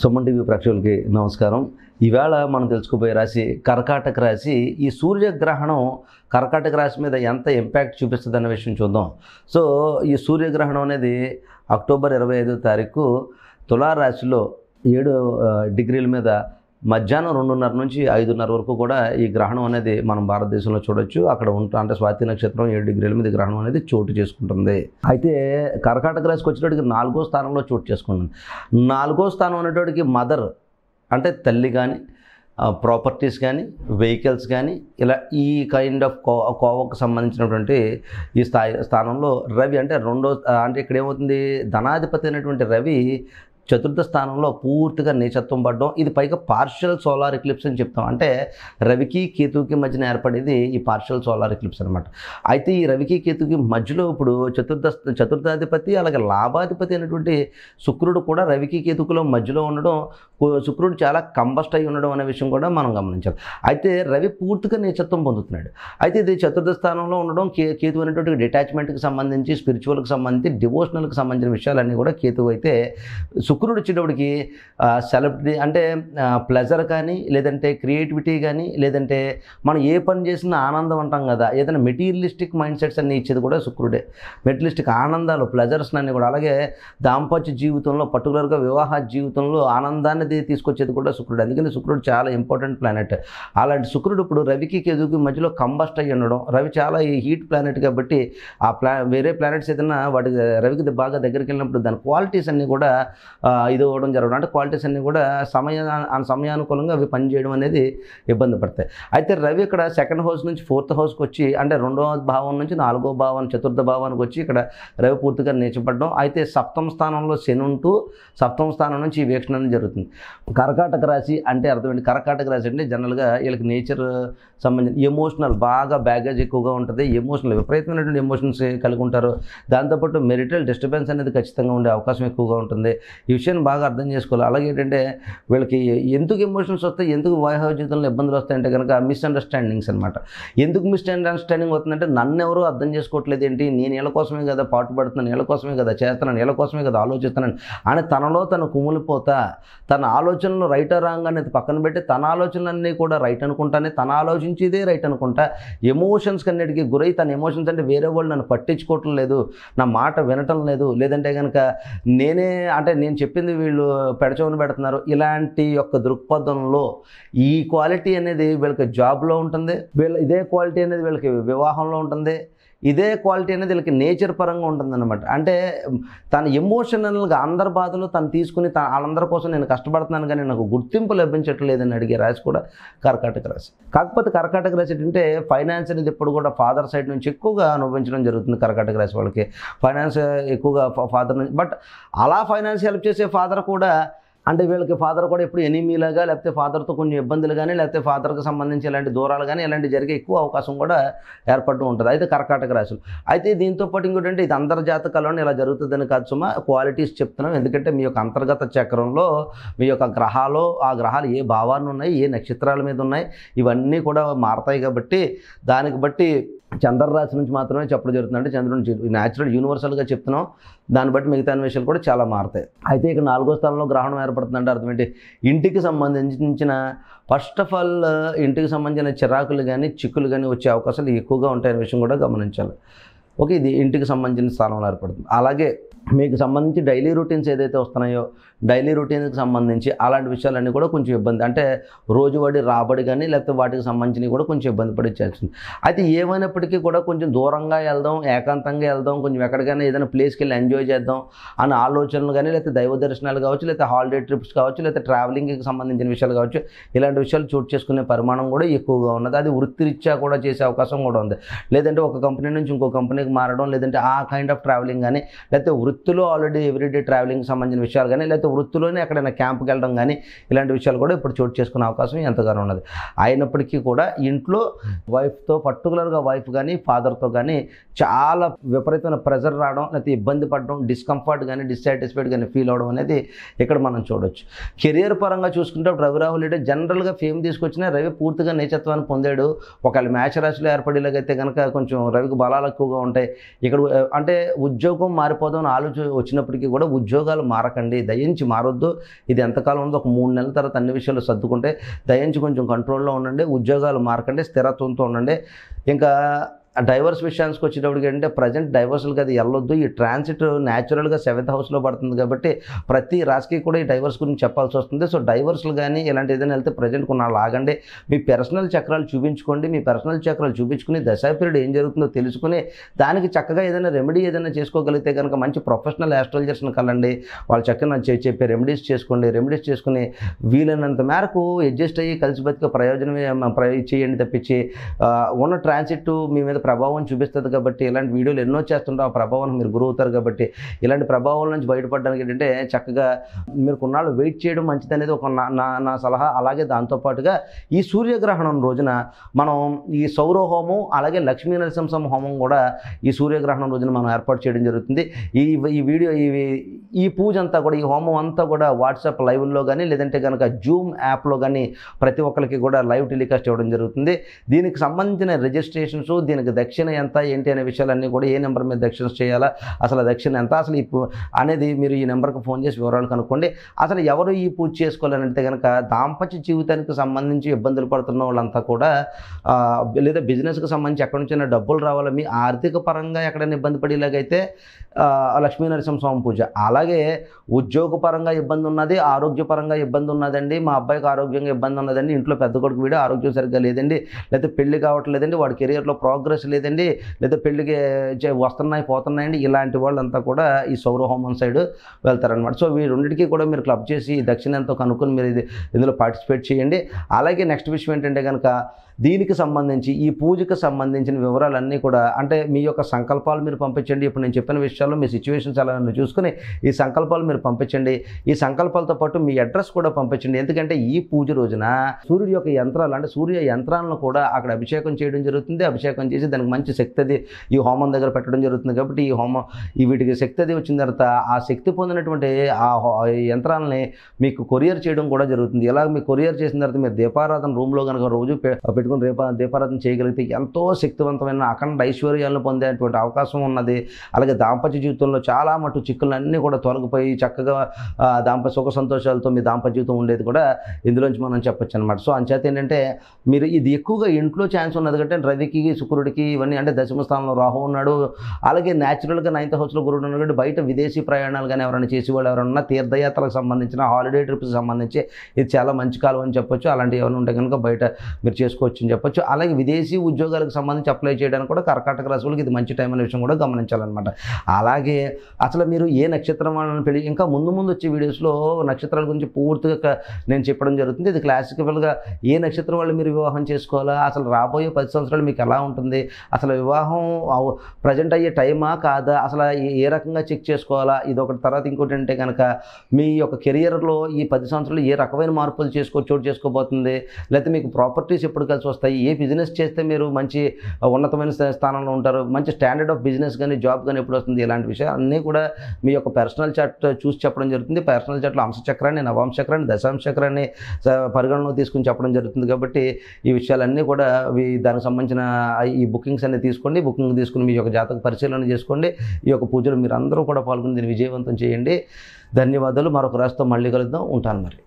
Suman TV ప్రేక్షకులకి నమస్కారం ఈవేళ మనం తెలుసుకోబోయే రాశి కర్కాటక రాశి ఈ సూర్యగ్రహణం కర్కాటక రాశి మీద ఎంత ఇంపాక్ట్ చూపిస్తుంది అనే విషయం చూద్దాం సో ఈ సూర్యగ్రహణం అనేది అక్టోబర్ ఇరవై ఐదో తారీఖు తులారాశిలో ఏడు డిగ్రీల మీద మధ్యాహ్నం రెండున్నర నుంచి ఐదున్నర వరకు కూడా ఈ గ్రహణం అనేది మనం భారతదేశంలో చూడొచ్చు అక్కడ ఉంటా అంటే స్వాతి నక్షత్రం ఏడు డిగ్రీల మీద గ్రహణం అనేది చోటు చేసుకుంటుంది అయితే కర్కాటక రాశికి వచ్చేటోడికి నాలుగో స్థానంలో చోటు చేసుకుంటుంది నాలుగో స్థానం అనేటోడికి మదర్ అంటే తల్లి కానీ ప్రాపర్టీస్ కానీ వెహికల్స్ కానీ ఇలా ఈ కైండ్ ఆఫ్ కో కోవకు సంబంధించినటువంటి ఈ స్థాయి స్థానంలో రవి అంటే రెండో అంటే ఇక్కడ ఏమవుతుంది ధనాధిపతి అయినటువంటి రవి చతుర్థ స్థానంలో పూర్తిగా నీచత్వం పడడం ఇది పైగా పార్షియల్ సోలార్ ఎక్లిప్స్ అని చెప్తాం అంటే రవికి కేతుకి మధ్యన ఏర్పడేది ఈ పార్షియల్ సోలార్ ఎక్లిప్స్ అనమాట అయితే ఈ రవికి కేతుకి మధ్యలో ఇప్పుడు చతుర్థ చతుర్థాధిపతి అలాగే లాభాధిపతి అయినటువంటి శుక్రుడు కూడా రవికి కేతుకులో మధ్యలో ఉండడం శుక్రుడు చాలా కంబస్ట్ అయి ఉండడం అనే విషయం కూడా మనం గమనించాలి అయితే రవి పూర్తిగా నీచత్వం పొందుతున్నాడు అయితే ఇది చతుర్థ స్థానంలో ఉండడం కే కేతు అనేటువంటి డిటాచ్మెంట్కి సంబంధించి స్పిరిచువల్కి సంబంధించి డివోషనల్కి సంబంధించిన విషయాలన్నీ కూడా కేతు అయితే శుక్రు శుక్రుడు వచ్చేటప్పటికి సెలబ్రిటీ అంటే ప్లెజర్ కానీ లేదంటే క్రియేటివిటీ కానీ లేదంటే మనం ఏ పని చేసినా ఆనందం అంటాం కదా ఏదైనా మెటీరియలిస్టిక్ మైండ్ సెట్స్ అన్ని ఇచ్చేది కూడా శుక్రుడే మెటీరియలిస్టిక్ ఆనందాలు ప్లెజర్స్ అన్నీ కూడా అలాగే దాంపత్య జీవితంలో పర్టికులర్గా వివాహ జీవితంలో ఆనందాన్ని తీసుకొచ్చేది కూడా శుక్రుడు ఎందుకంటే శుక్రుడు చాలా ఇంపార్టెంట్ ప్లానెట్ అలాంటి శుక్రుడు ఇప్పుడు రవికి కేతుకి మధ్యలో కంబస్ట్ అయ్యి ఉండడం రవి చాలా ఈ హీట్ ప్లానెట్ కాబట్టి ఆ ప్లా వేరే ప్లానెట్స్ ఏదైనా వాటికి రవికి బాగా దగ్గరికి వెళ్ళినప్పుడు దాని క్వాలిటీస్ అన్నీ కూడా ఇది ఇవ్వడం జరగడం అంటే క్వాలిటీస్ అన్నీ కూడా సమయ సమయానుకూలంగా అవి పనిచేయడం అనేది ఇబ్బంది పడతాయి అయితే రవి ఇక్కడ సెకండ్ హౌస్ నుంచి ఫోర్త్ హౌస్కి వచ్చి అంటే రెండవ భావం నుంచి నాలుగో భావం చతుర్థ భావానికి వచ్చి ఇక్కడ రవి పూర్తిగా నేర్చబడడం అయితే సప్తమ స్థానంలో శని ఉంటూ సప్తమ స్థానం నుంచి ఈ వీక్షణ జరుగుతుంది కర్కాటక రాశి అంటే అర్థం ఏంటి కర్కాటక రాశి అంటే జనరల్గా వీళ్ళకి నేచర్ సంబంధించి ఎమోషనల్ బాగా బ్యాగేజ్ ఎక్కువగా ఉంటుంది ఎమోషనల్ విపరీతమైనటువంటి ఎమోషన్స్ కలిగి ఉంటారు దాంతోపాటు మెరిటల్ డిస్టర్బెన్స్ అనేది ఖచ్చితంగా ఉండే అవకాశం ఎక్కువగా ఉంటుంది ఈ విషయాన్ని బాగా అర్థం చేసుకోవాలి అలాగే ఏంటంటే వీళ్ళకి ఎందుకు ఎమోషన్స్ వస్తాయి ఎందుకు వైవాహిక జీవితంలో ఇబ్బందులు వస్తాయంటే కనుక మిస్అండర్స్టాండింగ్స్ అనమాట ఎందుకు మిస్అండర్స్టాండింగ్ అవుతుందంటే నన్ను ఎవరు అర్థం చేసుకోవట్లేదు ఏంటి నేను ఇళ్ళ కోసమే కదా పాటుపడుతున్నాను ఇళ్ళ కోసమే కదా చేస్తున్నాను ఇళ్ళ కోసమే కదా ఆలోచిస్తున్నాను అని తనలో తను కుమిలిపోతా తన ఆలోచనలు రైట్ రాంగ్ అనేది పక్కన పెట్టి తన ఆలోచనలన్నీ కూడా రైట్ అనుకుంటానే తన ఆలోచించేదే రైట్ అనుకుంటా ఎమోషన్స్ కన్నిటికీ గురై తన ఎమోషన్స్ అంటే వేరే వాళ్ళు నన్ను పట్టించుకోవటం లేదు నా మాట వినటం లేదు లేదంటే కనుక నేనే అంటే నేను చెప్పింది వీళ్ళు పెడచవును పెడుతున్నారు ఇలాంటి యొక్క దృక్పథంలో ఈ క్వాలిటీ అనేది వీళ్ళకి జాబ్లో ఉంటుంది వీళ్ళ ఇదే క్వాలిటీ అనేది వీళ్ళకి వివాహంలో ఉంటుంది ఇదే క్వాలిటీ అనేది వీళ్ళకి నేచర్ పరంగా ఉంటుందన్నమాట అంటే తన ఎమోషనల్గా అందరి బాధలు తను తీసుకుని తన వాళ్ళందరి కోసం నేను కష్టపడుతున్నాను కానీ నాకు గుర్తింపు లభించట్లేదని అడిగే రాశి కూడా కర్కాటక రాశి కాకపోతే కర్కాటక రాశి అంటే ఫైనాన్స్ అనేది ఇప్పుడు కూడా ఫాదర్ సైడ్ నుంచి ఎక్కువగా అనుభవించడం జరుగుతుంది కర్కాటక రాశి వాళ్ళకి ఫైనాన్స్ ఎక్కువగా ఫాదర్ నుంచి బట్ అలా ఫైనాన్స్ హెల్ప్ చేసే ఫాదర్ కూడా అంటే వీళ్ళకి ఫాదర్ కూడా ఎప్పుడు ఎనిమీలాగా లేకపోతే ఫాదర్తో కొన్ని ఇబ్బందులు కానీ లేకపోతే ఫాదర్కి సంబంధించి ఇలాంటి దూరాలు కానీ ఇలాంటి జరిగే ఎక్కువ అవకాశం కూడా ఏర్పడుతూ ఉంటుంది అయితే కర్కాటక రాశులు అయితే దీంతో పాటు ఇంకోటంటే ఇది అందరి ఇలా జరుగుతుందని కాదు సుమ క్వాలిటీస్ చెప్తున్నాం ఎందుకంటే మీ యొక్క అంతర్గత చక్రంలో మీ యొక్క గ్రహాలు ఆ గ్రహాలు ఏ భావాన్ని ఉన్నాయి ఏ నక్షత్రాల మీద ఉన్నాయి ఇవన్నీ కూడా మారతాయి కాబట్టి దానికి బట్టి చంద్రరాశి నుంచి మాత్రమే చెప్పడం జరుగుతుంది అంటే చంద్రుని న్యాచురల్ యూనివర్సల్గా చెప్తున్నాం దాన్ని బట్టి మిగతా విషయాలు కూడా చాలా మారుతాయి అయితే ఇక నాలుగో స్థానంలో గ్రహణం ఏర్పడుతుందంటే అర్థం ఏంటి ఇంటికి సంబంధించిన ఫస్ట్ ఆఫ్ ఆల్ ఇంటికి సంబంధించిన చిరాకులు కానీ చిక్కులు కానీ వచ్చే అవకాశాలు ఎక్కువగా ఉంటాయనే విషయం కూడా గమనించాలి ఓకే ఇది ఇంటికి సంబంధించిన స్థానంలో ఏర్పడుతుంది అలాగే మీకు సంబంధించి డైలీ రొటీన్స్ ఏదైతే వస్తున్నాయో డైలీ రొటీన్కి సంబంధించి అలాంటి విషయాలన్నీ కూడా కొంచెం ఇబ్బంది అంటే రోజువాడి రాబడి కానీ లేకపోతే వాటికి సంబంధించినవి కూడా కొంచెం ఇబ్బంది పడి చేస్తుంది అయితే ఏమైనప్పటికీ కూడా కొంచెం దూరంగా వెళ్దాం ఏకాంతంగా వెళ్దాం కొంచెం ఎక్కడికైనా ఏదైనా ప్లేస్కి వెళ్ళి ఎంజాయ్ చేద్దాం అనే ఆలోచనలు కానీ లేకపోతే దైవ దర్శనాలు కావచ్చు లేకపోతే హాలిడే ట్రిప్స్ కావచ్చు లేకపోతే ట్రావెలింగ్కి సంబంధించిన విషయాలు కావచ్చు ఇలాంటి విషయాలు చోటు చేసుకునే పరిమాణం కూడా ఎక్కువగా ఉన్నది అది వృత్తిరీత్యా కూడా చేసే అవకాశం కూడా ఉంది లేదంటే ఒక కంపెనీ నుంచి ఇంకో కంపెనీకి మారడం లేదంటే ఆ కైండ్ ఆఫ్ ట్రావెలింగ్ కానీ లేకపోతే వృత్తిలో ఆల్రెడీ ఎవ్రీడే ట్రావెలింగ్ సంబంధించిన విషయాలు కానీ లేకపోతే వృత్తిలోనే ఎక్కడైనా క్యాంప్కి వెళ్ళడం కానీ ఇలాంటి విషయాలు కూడా ఇప్పుడు చోటు చేసుకునే అవకాశం ఎంతగానో ఉన్నది అయినప్పటికీ కూడా ఇంట్లో వైఫ్తో పర్టికులర్గా వైఫ్ కానీ ఫాదర్తో కానీ చాలా విపరీతమైన ప్రెజర్ రావడం లేకపోతే ఇబ్బంది పడడం డిస్కంఫర్ట్ కానీ డిస్సాటిస్ఫైడ్ కానీ ఫీల్ అవడం అనేది ఇక్కడ మనం చూడొచ్చు కెరియర్ పరంగా చూసుకుంటే రవి రాహుల్ అంటే జనరల్గా ఫేమ్ తీసుకొచ్చినా రవి పూర్తిగా నేచత్వాన్ని పొందాడు ఒకవేళ మ్యాచ్ రాశిలో ఏర్పడేలాగైతే కనుక కొంచెం రవికి బలాలు ఎక్కువగా ఉంటాయి ఇక్కడ అంటే ఉద్యోగం మారిపోదాం ఆలోచన వచ్చినప్పటికీ కూడా ఉద్యోగాలు మారకండి దయించి మారొద్దు ఇది ఎంతకాలం ఉందో ఒక మూడు నెలల తర్వాత అన్ని విషయాలు సర్దుకుంటే దయించి కొంచెం కంట్రోల్లో ఉండండి ఉద్యోగాలు మారకండి స్థిరత్వంతో ఉండండి ఇంకా డైవర్స్ విషయానికి వచ్చేటప్పటికి ఏంటంటే ప్రజెంట్ డైవర్స్లు అది వెళ్ళొద్దు ఈ ట్రాన్సిట్ న్యాచురల్గా సెవెంత్ హౌస్లో పడుతుంది కాబట్టి ప్రతి రాజకీయ కూడా ఈ డైవర్స్ గురించి చెప్పాల్సి వస్తుంది సో డైవర్స్లు కానీ ఇలాంటి ఏదైనా వెళ్తే ప్రజెంట్ కొన్నాళ్ళు ఆగండి మీ పర్సనల్ చక్రాలు చూపించుకోండి మీ పర్సనల్ చక్రాలు చూపించుకుని దశా పీరియడ్ ఏం జరుగుతుందో తెలుసుకుని దానికి చక్కగా ఏదైనా రెమెడీ ఏదైనా చేసుకోగలిగితే కనుక మంచి ప్రొఫెషనల్ ఆస్ట్రాలజర్స్ని కలండి వాళ్ళు చక్కగా చెప్పే రెమెడీస్ చేసుకోండి రెమెడీస్ చేసుకుని వీలైనంత మేరకు అడ్జస్ట్ అయ్యి కలిసి బతికే ప్రయోజనం చేయండి తప్పించి ఉన్న ట్రాన్సిట్ మీ మీద ప్రభావం చూపిస్తుంది కాబట్టి ఇలాంటి వీడియోలు ఎన్నో చేస్తుంటే ఆ ప్రభావం మీరు గురవుతారు కాబట్టి ఇలాంటి ప్రభావం నుంచి బయటపడడానికి ఏంటంటే చక్కగా మీరు కొన్నాళ్ళు వెయిట్ చేయడం మంచిది అనేది ఒక నా నా సలహా అలాగే దాంతోపాటుగా ఈ సూర్యగ్రహణం రోజున మనం ఈ సౌర హోమం అలాగే లక్ష్మీ నరసింహం హోమం కూడా ఈ సూర్యగ్రహణం రోజున మనం ఏర్పాటు చేయడం జరుగుతుంది ఈ ఈ వీడియో ఈ ఈ పూజ అంతా కూడా ఈ హోమం అంతా కూడా వాట్సాప్ లైవ్లో కానీ లేదంటే కనుక జూమ్ యాప్లో కానీ ప్రతి ఒక్కరికి కూడా లైవ్ టెలికాస్ట్ ఇవ్వడం జరుగుతుంది దీనికి సంబంధించిన రిజిస్ట్రేషన్స్ దీనికి దక్షిణ ఎంత ఏంటి అనే విషయాలన్నీ కూడా ఏ నెంబర్ మీద దక్షిణ చేయాలా అసలు దక్షిణ ఎంత అసలు ఈ అనేది మీరు ఈ నెంబర్కి ఫోన్ చేసి వివరాలు కనుక్కోండి అసలు ఎవరు ఈ పూజ చేసుకోవాలంటే కనుక దాంపత్య జీవితానికి సంబంధించి ఇబ్బందులు పడుతున్న వాళ్ళంతా కూడా లేదా బిజినెస్కి సంబంధించి ఎక్కడి నుంచైనా డబ్బులు రావాలి మీ ఆర్థిక పరంగా ఎక్కడైనా ఇబ్బంది పడేలాగైతే లక్ష్మీ నరసింహస్వామి పూజ అలాగే ఉద్యోగపరంగా ఇబ్బంది ఉన్నది ఆరోగ్యపరంగా ఇబ్బంది ఉన్నదండి మా అబ్బాయికి ఆరోగ్యంగా ఇబ్బంది ఉన్నదండి ఇంట్లో పెద్ద కొడుకు వీడు ఆరోగ్యం సరిగ్గా లేదండి లేకపోతే పెళ్లి కావట్లేదండి వాడి కెరియర్లో ప్రోగ్రెస్ ఇంట్రెస్ట్ లేదండి లేదా పెళ్ళికి వస్తున్నాయి పోతున్నాయండి ఇలాంటి వాళ్ళంతా కూడా ఈ సౌర హోమం సైడ్ వెళ్తారనమాట సో ఈ రెండింటికి కూడా మీరు క్లబ్ చేసి దక్షిణంతో కనుక్కొని మీరు ఇది ఇందులో పార్టిసిపేట్ చేయండి అలాగే నెక్స్ట్ విషయం ఏంటంటే కనుక దీనికి సంబంధించి ఈ పూజకు సంబంధించిన వివరాలన్నీ కూడా అంటే మీ యొక్క సంకల్పాలు మీరు పంపించండి ఇప్పుడు నేను చెప్పిన విషయాల్లో మీ సిచ్యువేషన్స్ అలా చూసుకుని ఈ సంకల్పాలు మీరు పంపించండి ఈ సంకల్పాలతో పాటు మీ అడ్రస్ కూడా పంపించండి ఎందుకంటే ఈ పూజ రోజున సూర్యుడి యొక్క యంత్రాలు అంటే సూర్య యంత్రాలను కూడా అక్కడ అభిషేకం చేయడం జరుగుతుంది అభిషేకం చేసి దానికి మంచి శక్తి అది ఈ హోమం దగ్గర పెట్టడం జరుగుతుంది కాబట్టి ఈ హోమం ఈ వీటికి శక్తి అది వచ్చిన తర్వాత ఆ శక్తి పొందినటువంటి ఆ యంత్రాలని మీకు కొరియర్ చేయడం కూడా జరుగుతుంది ఇలాగ మీకు కొరియర్ చేసిన తర్వాత మీరు దీపారాధన రూమ్లో కనుక రోజు పెట్టుకుని రేప దీపారాధన చేయగలిగితే ఎంతో శక్తివంతమైన అఖండ ఐశ్వర్యాలను పొందేటువంటి అవకాశం ఉన్నది అలాగే దాంపత్య జీవితంలో చాలా మటు చిక్కులన్నీ కూడా తొలగిపోయి చక్కగా దాంపత్య సుఖ సంతోషాలతో మీ దాంపత్య జీవితం ఉండేది కూడా ఇందులోంచి మనం చెప్పొచ్చు అనమాట సో అంచేత ఏంటంటే మీరు ఇది ఎక్కువగా ఇంట్లో ఛాన్స్ ఉన్నది కంటే రవికి శుక్రుడికి ఇంటికి ఇవన్నీ అంటే దశమ స్థానంలో రాహు ఉన్నాడు అలాగే న్యాచురల్గా నైన్త్ హౌస్లో గురుడు ఉన్నాడు బయట విదేశీ ప్రయాణాలు కానీ ఎవరైనా చేసేవాళ్ళు ఎవరైనా తీర్థయాత్రలకు సంబంధించిన హాలిడే ట్రిప్స్ సంబంధించి ఇది చాలా మంచి కాలం అని చెప్పొచ్చు అలాంటివి ఏమైనా ఉంటే కనుక బయట మీరు చేసుకోవచ్చు అని చెప్పొచ్చు అలాగే విదేశీ ఉద్యోగాలకు సంబంధించి అప్లై చేయడానికి కూడా కర్కాటక రాశులకు ఇది మంచి టైం అనే విషయం కూడా గమనించాలన్నమాట అలాగే అసలు మీరు ఏ నక్షత్రం వాళ్ళని పెళ్లి ఇంకా ముందు ముందు వచ్చే వీడియోస్లో నక్షత్రాల గురించి పూర్తిగా నేను చెప్పడం జరుగుతుంది ఇది క్లాసికల్గా ఏ నక్షత్రం వాళ్ళు మీరు వివాహం చేసుకోవాలా అసలు రాబోయే పది సంవత్సరాలు మీకు ఎలా ఉంటుంది అసలు వివాహం ప్రజెంట్ అయ్యే టైమా కాదా అసలు ఏ రకంగా చెక్ చేసుకోవాలా ఇది ఒకటి తర్వాత ఇంకోటి అంటే కనుక మీ యొక్క కెరియర్లో ఈ పది సంవత్సరాలు ఏ రకమైన మార్పులు చేసుకో చోటు చేసుకోబోతుంది లేకపోతే మీకు ప్రాపర్టీస్ ఎప్పుడు కలిసి వస్తాయి ఏ బిజినెస్ చేస్తే మీరు మంచి ఉన్నతమైన స్థానంలో ఉంటారు మంచి స్టాండర్డ్ ఆఫ్ బిజినెస్ కానీ జాబ్ కానీ ఎప్పుడు వస్తుంది ఇలాంటి విషయాలు అన్నీ కూడా మీ యొక్క పర్సనల్ చార్ట్ చూసి చెప్పడం జరుగుతుంది పర్సనల్ చార్ట్లో అంశచక్రాన్ని నవాంశచక్రాన్ని చక్రాన్ని పరిగణలో తీసుకుని చెప్పడం జరుగుతుంది కాబట్టి ఈ విషయాలన్నీ కూడా దానికి సంబంధించిన ఈ బుక్ బుకింగ్స్ అనేది తీసుకోండి బుకింగ్ తీసుకుని మీ యొక్క జాతక పరిశీలన చేసుకోండి ఈ యొక్క పూజలు మీరు అందరూ కూడా పాల్గొని దీన్ని విజయవంతం చేయండి ధన్యవాదాలు మరొక రాష్ట్రం మళ్ళీ కలుద్దాం ఉంటాను మరి